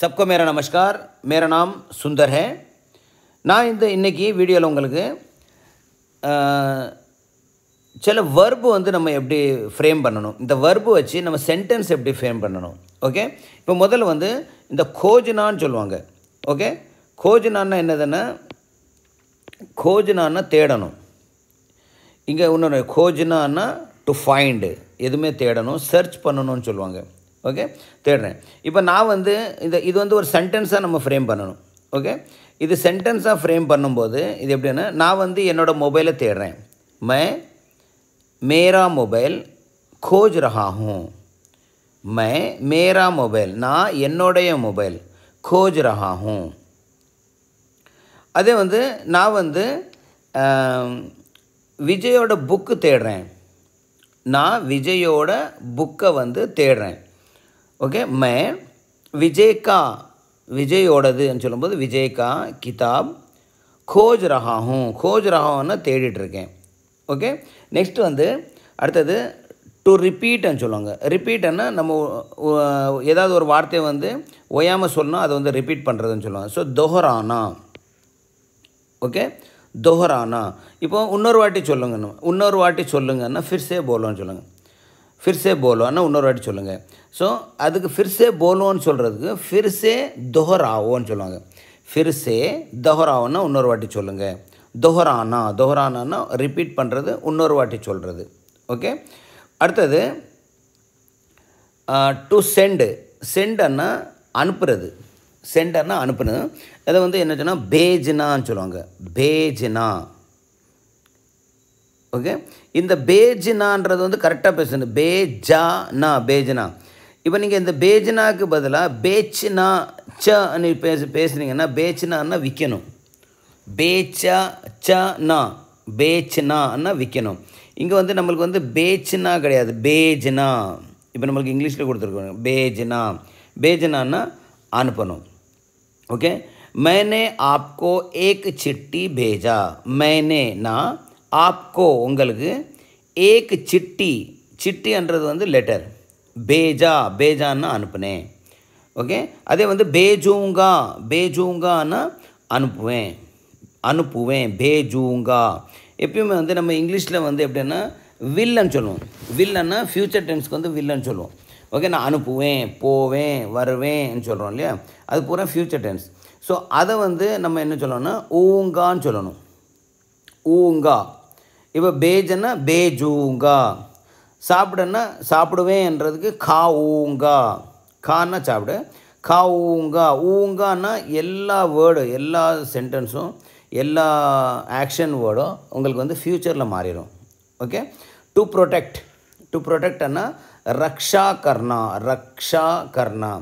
சப்கோ மேரா நமஸ்கார் மேரா நாம் சுந்தர் ஹே நான் இந்த இன்றைக்கி வீடியோவில் உங்களுக்கு சில வர்பு வந்து நம்ம எப்படி ஃப்ரேம் பண்ணணும் இந்த வர்பு வச்சு நம்ம சென்டென்ஸ் எப்படி ஃப்ரேம் பண்ணணும் ஓகே இப்போ முதல்ல வந்து இந்த கோஜனான்னு சொல்லுவாங்க ஓகே கோஜனான்னா என்னதுன்னா கோஜனான்னா தேடணும் இங்கே இன்னொன்று கோஜனான்னா டு ஃபைண்டு எதுவுமே தேடணும் சர்ச் பண்ணணும்னு சொல்லுவாங்க ஓகே தேடுறேன் இப்போ நான் வந்து இந்த இது வந்து ஒரு சென்டென்ஸாக நம்ம ஃப்ரேம் பண்ணணும் ஓகே இது சென்டென்ஸாக ஃப்ரேம் பண்ணும்போது இது எப்படின்னா நான் வந்து என்னோடய மொபைலை தேடுறேன் மே மேரா மொபைல் கோஜ் ரஹாஹும் ஹூம் மே மேரா மொபைல் நான் என்னுடைய மொபைல் கோஜ் ரஹாஹும் அதே வந்து நான் வந்து விஜயோட புக்கு தேடுறேன் நான் விஜயோட புக்கை வந்து தேடுறேன் ஓகே மே விஜய்கா விஜயோடதுன்னு சொல்லும்போது விஜய்கா கிதாப் கோஜ் ரஹாஹும் கோஜ் ரஹான்னு தேடிட்டுருக்கேன் ஓகே நெக்ஸ்ட் வந்து அடுத்தது டு ரிப்பீட்னு சொல்லுவாங்க ரிப்பீட்னா நம்ம ஏதாவது ஒரு வார்த்தையை வந்து ஒயாமல் சொல்லணும் அதை வந்து ரிப்பீட் பண்ணுறதுன்னு சொல்லுவாங்க ஸோ தொஹரானா ஓகே தொஹரானா இப்போ இன்னொரு வாட்டி சொல்லுங்கண்ணா இன்னொரு வாட்டி சொல்லுங்கன்னா ஃபிர்ஸே போலோன்னு சொல்லுங்கள் ஃபிர்ஸே போலோன்னா இன்னொரு வாட்டி சொல்லுங்கள் ஸோ அதுக்கு ஃபிர்சே போலோன்னு சொல்கிறதுக்கு ஃபிர்சே தொஹராவோன்னு சொல்லுவாங்க ஃபிர்சே தொஹராவோன்னா இன்னொரு வாட்டி சொல்லுங்கள் தொஹரானா தொஹரானா ரிப்பீட் பண்ணுறது இன்னொரு வாட்டி சொல்கிறது ஓகே அடுத்தது டு செண்டு சென்டன்னா அனுப்புறது சென்டர்னா அனுப்புனது அதை வந்து என்ன சொன்னால் பேஜினான்னு சொல்லுவாங்க பேஜினா ஓகே இந்த பேஜினான்றது வந்து கரெக்டாக பேசணும் பேஜானா பேஜினா இப்போ நீங்கள் இந்த பேஜ்னாக்கு பதிலாக ச நீ பேசு பேசுனீங்கன்னா பேச்சுனான்னா விற்கணும் பேச்சா நா பேச்சுனான்னா விற்கணும் இங்கே வந்து நம்மளுக்கு வந்து பேச்சுனா கிடையாது பேஜ்னா இப்போ நம்மளுக்கு இங்கிலீஷில் கொடுத்துருக்கோம் பேஜ்னா பேஜ்னான்னா அனுப்பணும் ஓகே மேனே ஆப்கோ ஏக் சிட்டி பேஜா நா ஆப்கோ உங்களுக்கு ஏக் சிட்டி சிட்டின்றது வந்து லெட்டர் பேஜா பேஜான்னு அனுப்புனேன் ஓகே அதே வந்து பேஜூங்கா பேஜூங்கான்னா அனுப்புவேன் அனுப்புவேன் பேஜூங்கா எப்பயுமே வந்து நம்ம இங்கிலீஷில் வந்து எப்படின்னா வில்லன்னு சொல்லுவோம் வில்லன்னா ஃப்யூச்சர் டென்ஸ்க்கு வந்து வில்லன்னு சொல்லுவோம் ஓகே நான் அனுப்புவேன் போவேன் வருவேன்னு சொல்கிறோம் இல்லையா அது பூரா ஃப்யூச்சர் டென்ஸ் ஸோ அதை வந்து நம்ம என்ன சொல்லணும்னா ஊங்கான்னு சொல்லணும் ஊங்கா இப்போ பேஜன்னா பேஜூங்கா சாப்பிடன்னா சாப்பிடுவேன்றதுக்கு கா ஊங்கா கான்னா சாப்பிடு கா ஊங்கா ஊங்கான்னா எல்லா வேர்டும் எல்லா சென்டென்ஸும் எல்லா ஆக்ஷன் வேர்டும் உங்களுக்கு வந்து ஃப்யூச்சரில் மாறிடும் ஓகே டு ப்ரொடெக்ட் டு ப்ரொடெக்ட்னா ரக்ஷா கர்ணா ரக்ஷா கர்ணா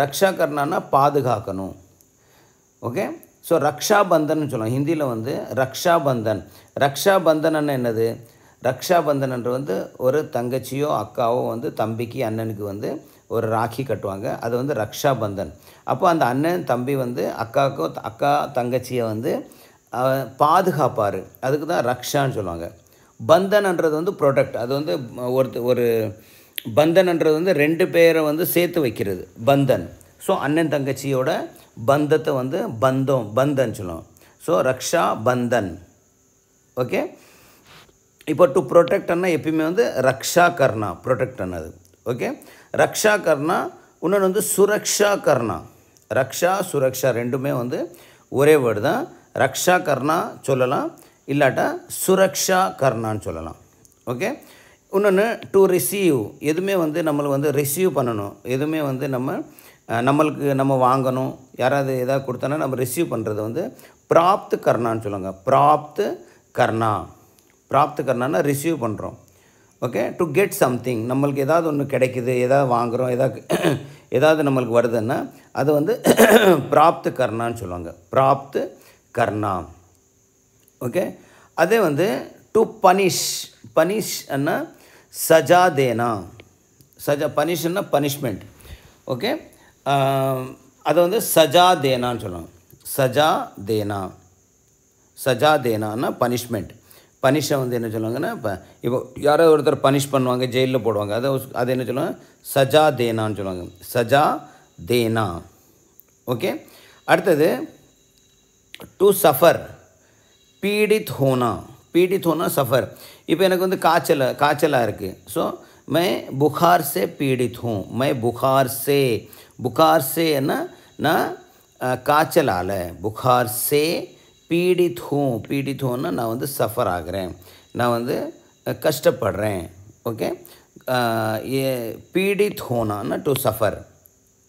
ரக்ஷா கர்ணான்னா பாதுகாக்கணும் ஓகே ஸோ ரக்ஷா பந்தன் சொல்லுவோம் ஹிந்தியில் வந்து ரக்ஷா பந்தன் ரக்ஷா பந்தன் என்னது ரக்ஷாபந்தன் வந்து ஒரு தங்கச்சியோ அக்காவோ வந்து தம்பிக்கு அண்ணனுக்கு வந்து ஒரு ராக்கி கட்டுவாங்க அது வந்து ரக்ஷாபந்தன் அப்போ அந்த அண்ணன் தம்பி வந்து அக்காவுக்கும் அக்கா தங்கச்சியை வந்து பாதுகாப்பார் அதுக்கு தான் ரக்ஷான்னு சொல்லுவாங்க பந்தன்ன்றது வந்து ப்ரொடக்ட் அது வந்து ஒரு ஒரு பந்தன்ன்றது வந்து ரெண்டு பேரை வந்து சேர்த்து வைக்கிறது பந்தன் ஸோ அண்ணன் தங்கச்சியோட பந்தத்தை வந்து பந்தம் பந்தன் சொல்லுவோம் ஸோ ரக்ஷா பந்தன் ஓகே இப்போ டு ப்ரொடெக்ட்னா எப்பயுமே வந்து ரக்ஷா கர்ணா ப்ரொடெக்ட் பண்ணது ஓகே ரக்ஷா கர்ணா இன்னொன்று வந்து சுரக்ஷா கர்ணா ரக்ஷா சுரக்ஷா ரெண்டுமே வந்து ஒரே வேர்டு தான் ரக்ஷா கர்ணா சொல்லலாம் இல்லாட்டா சுரக்ஷா கர்ணான்னு சொல்லலாம் ஓகே இன்னொன்று டு ரிசீவ் எதுவுமே வந்து நம்மளை வந்து ரிசீவ் பண்ணணும் எதுவுமே வந்து நம்ம நம்மளுக்கு நம்ம வாங்கணும் யாராவது எதாவது கொடுத்தோன்னா நம்ம ரிசீவ் பண்ணுறது வந்து பிராப்து கர்ணான்னு சொல்லுவாங்க ப்ராப்து கர்ணா பிராப்த் கர்ணானா ரிசீவ் பண்ணுறோம் ஓகே டு கெட் சம்திங் நம்மளுக்கு ஏதாவது ஒன்று கிடைக்குது ஏதாவது வாங்குகிறோம் ஏதாவது ஏதாவது நம்மளுக்கு வருதுன்னா அது வந்து பிராப்து கர்ணான்னு சொல்லுவாங்க பிராப்து கர்ணா ஓகே அதே வந்து டு பனிஷ் பனிஷ் அண்ணா சஜா தேனா சஜா பனிஷ்னா பனிஷ்மெண்ட் ஓகே அதை வந்து சஜா தேனான்னு சொல்லுவாங்க சஜா தேனா சஜா தேனான்னா பனிஷ்மெண்ட் பனிஷை வந்து என்ன சொல்லுவாங்கன்னா இப்போ இப்போ யாரோ ஒருத்தர் பனிஷ் பண்ணுவாங்க ஜெயிலில் போடுவாங்க அதை அது என்ன சொல்லுவாங்க சஜா தேனான்னு சொல்லுவாங்க சஜா தேனா ஓகே அடுத்தது டு சஃபர் பீடித் ஹோனா பீடித் ஹோனா சஃபர் இப்போ எனக்கு வந்து காய்ச்சல் காய்ச்சலாக இருக்குது ஸோ மே புகார் சே பீடித் ஹோம் மே புகார் சே புகார் சேன்னா நான் காய்ச்சலால் புகார் சே பீடித் ஹூம் நான் வந்து சஃபர் ஆகிறேன் நான் வந்து கஷ்டப்படுறேன் ஓகே ஏ पीड़ित டு சஃபர்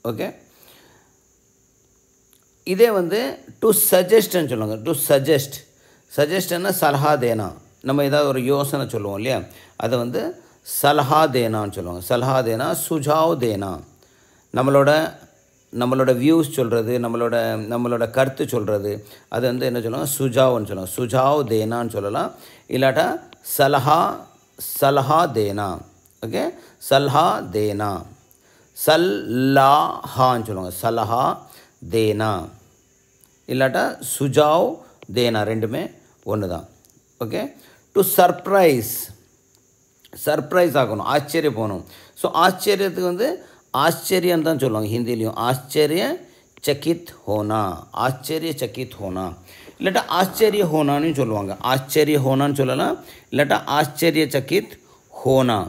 ஓகே இதே வந்து டு சஜஸ்ட்னு சொல்லுவாங்க டு சஜஸ்ட் சஜஸ்ட்னா சலஹா தேனா நம்ம ஏதாவது ஒரு யோசனை சொல்லுவோம் இல்லையா அதை வந்து சலஹா தேனான்னு சொல்லுவாங்க சலஹா தேனா சுஜாவ் தேனா நம்மளோட நம்மளோட வியூஸ் சொல்கிறது நம்மளோட நம்மளோட கருத்து சொல்கிறது அது வந்து என்ன சொல்லலாம் சுஜாவ்னு சொல்லலாம் சுஜாவ் தேனான்னு சொல்லலாம் இல்லாட்டா சலஹா சலஹா தேனா ஓகே சல்ஹா தேனா சல்லாஹான்னு சொல்லுவாங்க சலஹா தேனா இல்லாட்டா சுஜாவ் தேனா ரெண்டுமே ஒன்று தான் ஓகே டு சர்ப்ரைஸ் சர்ப்ரைஸ் ஆகணும் ஆச்சரிய போகணும் ஸோ ஆச்சரியத்துக்கு வந்து आश्चर्य ಅಂತ ನಾನು ಹೇಳುವಂಗ ಹಿಂದಿಲಿ ಆಶ್ಚರ್ಯ ಚಕಿತ होना ಆಶ್ಚರ್ಯ ಚಕಿತ होना એટલે આશ્ચર્ય હોના ને જ હું ಹೇಳવાંગ આશ્ચર્ય હોના ને છોલલા એટલે આશ્ચર્ય ચકિત હોના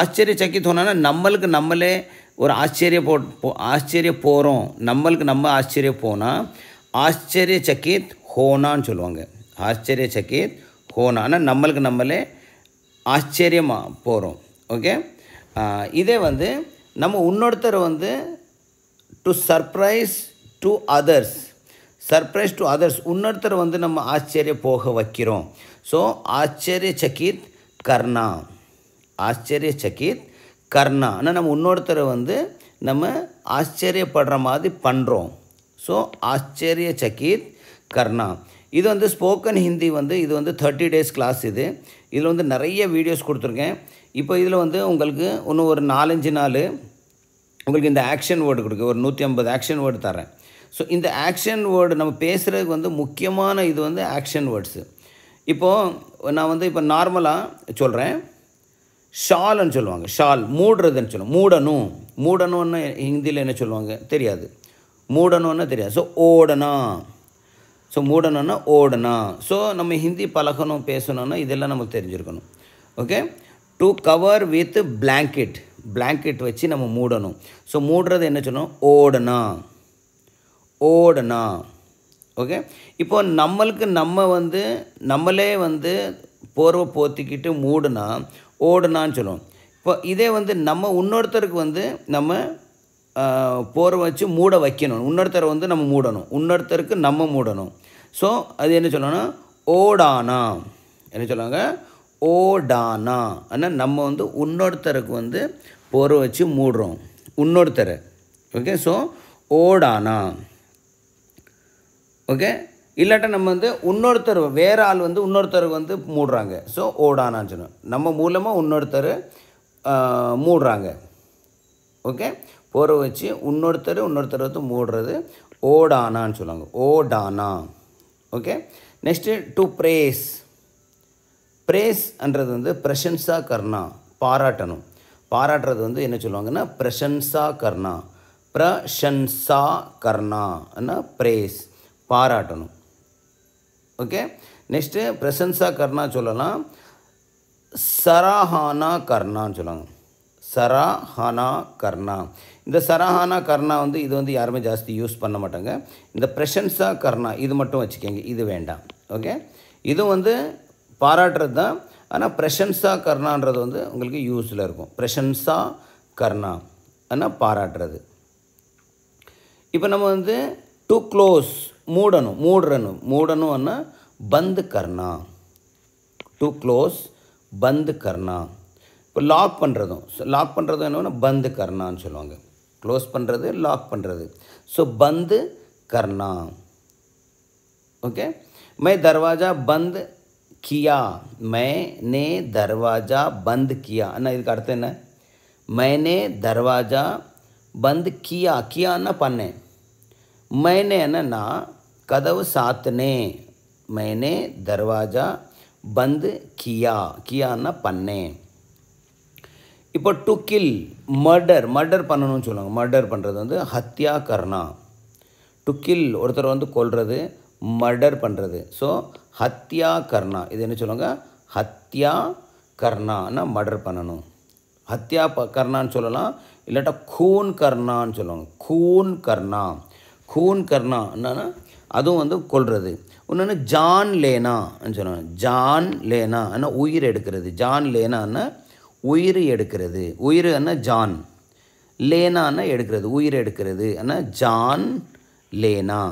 આશ્ચર્ય ચકિત હોના ને നമ്മલુક નમલે ઓર આશ્ચર્ય આશ્ચર્ય પોરો നമ്മલુક નમ આશ્ચર્ય પોના આશ્ચર્ય ચકિત હોના ણું ಹೇಳવાંગ આશ્ચર્ય ચકિત હોના ને നമ്മલુક નમલે આશ્ચર્ય પોરો ઓકે ఇదే వంద நம்ம இன்னொருத்தர் வந்து to surprise to others surprise to others இன்னொருத்தர் வந்து நம்ம ஆச்சரிய போக வைக்கிறோம் ஸோ ஆச்சரிய சக்கித் கர்ணா ஆச்சரிய சக்கித் கர்ணா ஆனால் நம்ம இன்னொருத்தரை வந்து நம்ம ஆச்சரியப்படுற மாதிரி பண்ணுறோம் ஸோ ஆச்சரிய சக்கித் கர்ணா இது வந்து ஸ்போக்கன் ஹிந்தி வந்து இது வந்து தேர்ட்டி டேஸ் கிளாஸ் இது இதில் வந்து நிறைய வீடியோஸ் கொடுத்துருக்கேன் இப்போ இதில் வந்து உங்களுக்கு இன்னும் ஒரு நாலஞ்சு நாள் உங்களுக்கு இந்த ஆக்ஷன் வேர்டு கொடுக்கு ஒரு நூற்றி ஐம்பது ஆக்ஷன் வேர்டு தரேன் ஸோ இந்த ஆக்ஷன் வேர்டு நம்ம பேசுகிறதுக்கு வந்து முக்கியமான இது வந்து ஆக்ஷன் வேர்ட்ஸு இப்போது நான் வந்து இப்போ நார்மலாக சொல்கிறேன் ஷால்னு சொல்லுவாங்க ஷால் மூடுறதுன்னு சொல்லுவோம் மூடணும் மூடணும்னு ஹிந்தியில் என்ன சொல்லுவாங்க தெரியாது மூடணும்னா தெரியாது ஸோ ஓடனா ஸோ மூடணும்னா ஓடனா ஸோ நம்ம ஹிந்தி பழகணும் பேசணும்னா இதெல்லாம் நமக்கு தெரிஞ்சுருக்கணும் okay to cover with blanket blanket வச்சு நம்ம மூடணும் ஸோ மூடுறது என்ன சொன்னோம் ஓடனா ஓடனா ஓகே இப்போ நம்மளுக்கு நம்ம வந்து நம்மளே வந்து போர்வை போத்திக்கிட்டு மூடுனா ஓடுனான்னு சொல்லுவோம் இப்போ இதே வந்து நம்ம இன்னொருத்தருக்கு வந்து நம்ம போர்வை வச்சு மூட வைக்கணும் இன்னொருத்தரை வந்து நம்ம மூடணும் இன்னொருத்தருக்கு நம்ம மூடணும் ஸோ அது என்ன சொல்லணும்னா ஓடானா என்ன சொல்லுவாங்க ஓடானா ஆனால் நம்ம வந்து இன்னொருத்தருக்கு வந்து போரை வச்சு மூடுறோம் இன்னொருத்தரை ஓகே ஸோ ஓடானா ஓகே இல்லாட்டா நம்ம வந்து இன்னொருத்தர் வேறு ஆள் வந்து இன்னொருத்தருக்கு வந்து மூடுறாங்க ஸோ ஓடானான்னு சொன்னோம் நம்ம மூலமாக இன்னொருத்தர் மூடுறாங்க ஓகே போரை வச்சு இன்னொருத்தர் இன்னொருத்தர் வந்து மூடுறது ஓடானான்னு சொல்லுவாங்க ஓடானா ஓகே நெக்ஸ்ட்டு டு ப்ரேஸ் பிரேஸ்ன்றது வந்து பிரசன்ஸா கர்ணா பாராட்டணும் பாராட்டுறது வந்து என்ன சொல்லுவாங்கன்னா பிரசன்ஸா கர்ணா கர்ணா கர்ணான்னா பிரேஸ் பாராட்டணும் ஓகே நெக்ஸ்ட்டு பிரசன்ஸா கர்ணா சொல்லலாம் சராஹானா கர்ணான்னு சொல்லுவாங்க சராஹானா கர்ணா இந்த சராஹானா கர்ணா வந்து இது வந்து யாருமே ஜாஸ்தி யூஸ் பண்ண மாட்டாங்க இந்த பிரசன்ஸா கர்ணா இது மட்டும் வச்சுக்கோங்க இது வேண்டாம் ஓகே இது வந்து பாராட்டுறது தான் ஆனால் பிரசன்ஸா கர்ணான்றது வந்து உங்களுக்கு யூஸில் இருக்கும் பிரசன்ஸா கர்ணா ஆனால் பாராட்டுறது இப்போ நம்ம வந்து டூ க்ளோஸ் மூடணும் மூடுறணும் ஆனால் பந்து கர்ணா டூ க்ளோஸ் பந்து கர்ணா இப்போ லாக் பண்ணுறதும் லாக் பண்ணுறதும் என்னென்னா பந்து கர்ணான்னு சொல்லுவாங்க க்ளோஸ் பண்ணுறது லாக் பண்ணுறது ஸோ பந்து கர்ணா ஓகே மை தர்வாஜா பந்து கியா மேனே தர்வாஜா பந்த் கியா அண்ணா இதுக்கு அர்த்தம் என்ன மேனே தர்வாஜா பந்த் கியா கியான்னா பண்ணேன் மேனே என்னன்னா கதவு சாத்துனே மேனே தர்வாஜா பந்து கியா கியான்னா பண்ணேன் இப்போ டு கில் மர்டர் மர்டர் பண்ணணும்னு சொல்லுவாங்க மர்டர் பண்ணுறது வந்து ஹத்யா கர்ணா டு கில் ஒருத்தர் வந்து கொல்றது மர்டர் பண்ணுறது ஸோ ஹத்யா கர்ணா இது என்ன சொல்லுவாங்க ஹத்யா கர்ணான்னா மர்டர் பண்ணணும் ஹத்யா ப கர்ணான்னு சொல்லலாம் இல்லாட்டா கூன் கர்ணான்னு சொல்லுவாங்க கூன் கர்ணா கூன் கர்ணா என்னன்னா அதுவும் வந்து கொள்வது இன்னொன்று ஜான் லேனான்னு சொல்லுவாங்க ஜான் லேனா என்ன உயிர் எடுக்கிறது ஜான் லேனான்னா உயிர் எடுக்கிறது உயிர் என்ன ஜான் லேனான்னா எடுக்கிறது உயிர் எடுக்கிறது ஆனால் ஜான் லேனா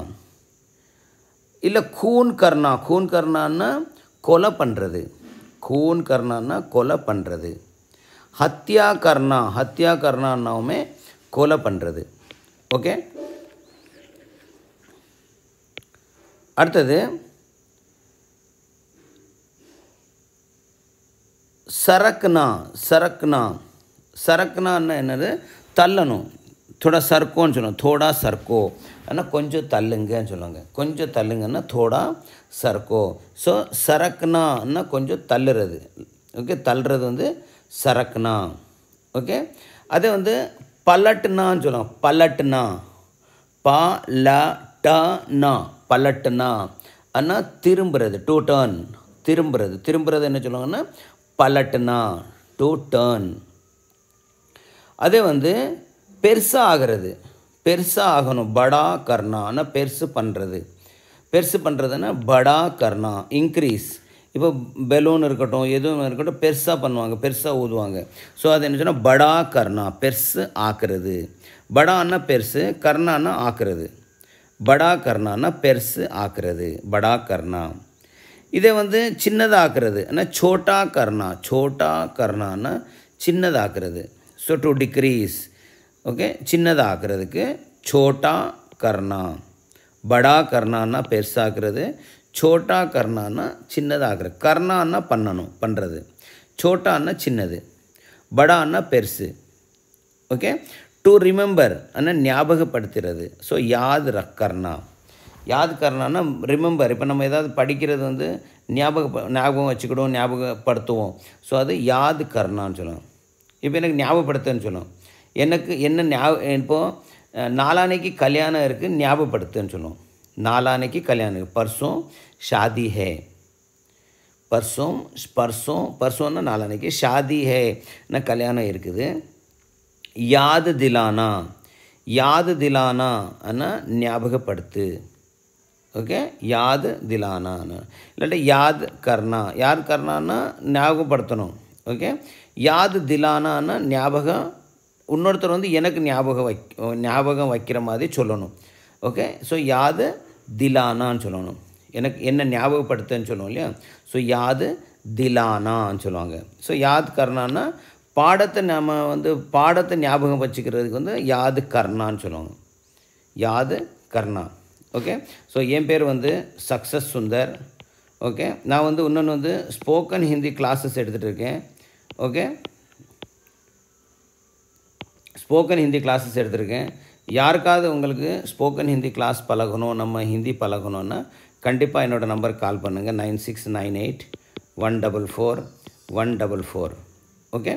இல்லை கூன் கர்ணா கூன் கர்ணான்னா கொலை பண்ணுறது கூன் கர்ணான்னா கொலை பண்ணுறது ஹத்யா கர்ணா ஹத்யா கர்ணான்னாவுமே கொலை பண்ணுறது ஓகே அடுத்தது சரக்குனா சரக்குனா சரக்குனான்னா என்னது தள்ளணும் தோடா சர்க்கோன்னு சொன்னோம் தோடா சர்க்கோ ஆனால் கொஞ்சம் தள்ளுங்கன்னு சொல்லுவாங்க கொஞ்சம் தள்ளுங்கன்னா தோடா சரக்கோ ஸோ சரக்குனா கொஞ்சம் தள்ளுறது ஓகே தள்ளுறது வந்து சரக்குனா ஓகே அதே வந்து பலட்டுனான்னு சொல்லுவாங்க பலட்டுனா பா ல ட நா பலட்டுனா ஆனால் திரும்புறது டூ டர்ன் திரும்புறது திரும்புறது என்ன சொல்லுவாங்கன்னா பலட்டுனா டூ டர்ன் அதே வந்து பெருசாக ஆகிறது பெருசாக ஆகணும் படா கர்ணான்னா பெருசு பண்ணுறது பெருசு பண்ணுறதுன்னா படா கர்ணா இன்க்ரீஸ் இப்போ பெலூன் இருக்கட்டும் எதுவும் இருக்கட்டும் பெருசாக பண்ணுவாங்க பெருசாக ஊதுவாங்க ஸோ அது என்ன சொன்னால் படா கர்ணா பெருசு ஆக்குறது படான்னா பெருசு கர்ணான்னா ஆக்குறது படா கர்ணான்னா பெருசு ஆக்குறது படா கர்ணா இதை வந்து சின்னதாக்குறது ஆனால் சோட்டா கர்ணா சோட்டா கர்ணான்னா சின்னதாக்குறது ஸோ டு டிக்ரீஸ் ஓகே சின்னதாகிறதுக்கு சோட்டா கர்ணா படா கர்ணான்னா பெருசாக்குறது சோட்டா கர்ணான்னா சின்னதாகிறது கர்ணான்னா பண்ணணும் பண்ணுறது சோட்டான்னா சின்னது படான்னா பெருசு ஓகே டு ரிமெம்பர் ஆனால் ஞாபகப்படுத்துறது ஸோ யாது கர்ணா யாத் கர்ணான்னா ரிமெம்பர் இப்போ நம்ம ஏதாவது படிக்கிறது வந்து ஞாபக ஞாபகம் வச்சுக்கிடுவோம் ஞாபகப்படுத்துவோம் ஸோ அது யாது கர்ணான்னு சொல்லுவோம் இப்போ எனக்கு ஞாபகப்படுத்துன்னு சொல்லுவோம் எனக்கு என்ன ஞாபகம் இப்போது நாளானைக்கு கல்யாணம் இருக்குது ஞாபகப்படுத்துன்னு சொல்லுவோம் நாலானைக்கு கல்யாணம் பர்சும் ஷாதி ஹே பர்சும் பர்சோம் பர்சோன்னா நாலானைக்கு ஷாதி ஹேன்னா கல்யாணம் இருக்குது யாது திலானா யாது திலானா ஆனால் ஞாபகப்படுத்து ஓகே யாது திலானான்னு இல்லாட்டி யாது கர்ணா யாது கர்ணான்னா ஞாபகப்படுத்தணும் ஓகே யாது திலானான்னா ஞாபகம் இன்னொருத்தர் வந்து எனக்கு ஞாபகம் வைக் ஞாபகம் வைக்கிற மாதிரி சொல்லணும் ஓகே ஸோ யாது திலானான்னு சொல்லணும் எனக்கு என்ன ஞாபகப்படுத்துன்னு சொல்லுவோம் இல்லையா ஸோ யாது திலானான்னு சொல்லுவாங்க ஸோ யாத் கர்ணான்னா பாடத்தை நம்ம வந்து பாடத்தை ஞாபகம் வச்சுக்கிறதுக்கு வந்து யாது கர்ணான்னு சொல்லுவாங்க யாது கர்ணா ஓகே ஸோ என் பேர் வந்து சக்ஸஸ் சுந்தர் ஓகே நான் வந்து இன்னொன்று வந்து ஸ்போக்கன் ஹிந்தி கிளாஸஸ் எடுத்துகிட்டு இருக்கேன் ஓகே ஸ்போக்கன் ஹிந்தி கிளாஸஸ் எடுத்திருக்கேன் யாருக்காவது உங்களுக்கு ஸ்போக்கன் ஹிந்தி கிளாஸ் பழகணும் நம்ம ஹிந்தி பழகணுன்னா கண்டிப்பாக என்னோடய நம்பருக்கு கால் பண்ணுங்கள் nine six nine eight one double four one double four okay